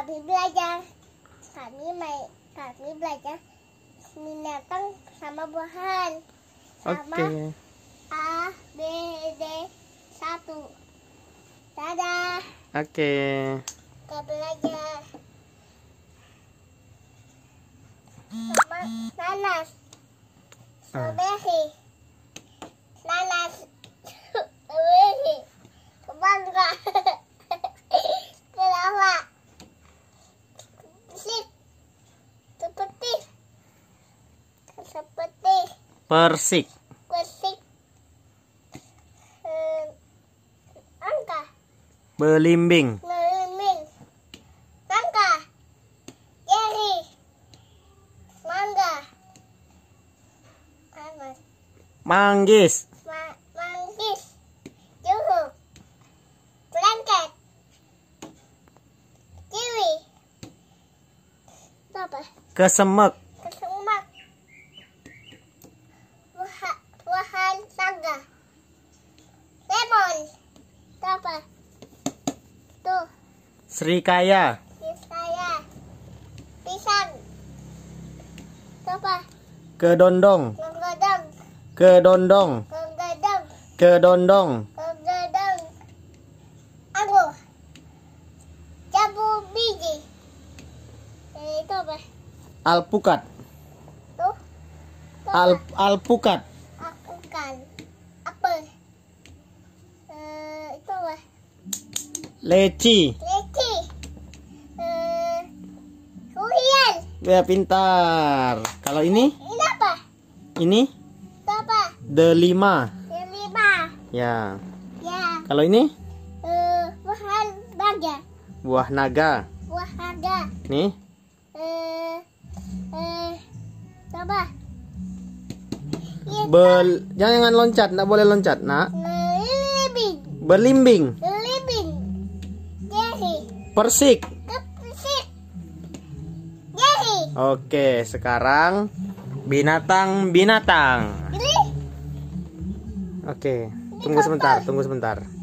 kami belajar kami main kami belajar binatang sama buahan sama okay. A B D satu dadah oke okay. kita belajar sama nanas ah. strawberry Persik. Persik. Eh, angka. Belimbing. Belimbing. Angka. Jeri. Mangga. Manggis. manggis. Kesemek. apa? Tuh. Srikaya. Srikaya. Pisang. Apa? Kedondong. Kedondong. Kedondong. Kedondong. Kedondong. Kedondong. Anggur. Jambu biji. Eh, itu apa? Alpukat. Tuh. Al alpukat. Leci. Leci. Uh, Ya pintar. Kalau ini? Ini apa? Ini? Apa? Delima. Delima. Ya. Ya. Kalau ini? Uh, buah naga. Buah naga. Buah naga. Nih. Uh, uh, apa? Iya, Bel jangan loncat, nggak boleh loncat, nak. Berlimbing. Berlimbing. Persik. Oke, sekarang binatang-binatang. Oke, tunggu sebentar, tunggu sebentar.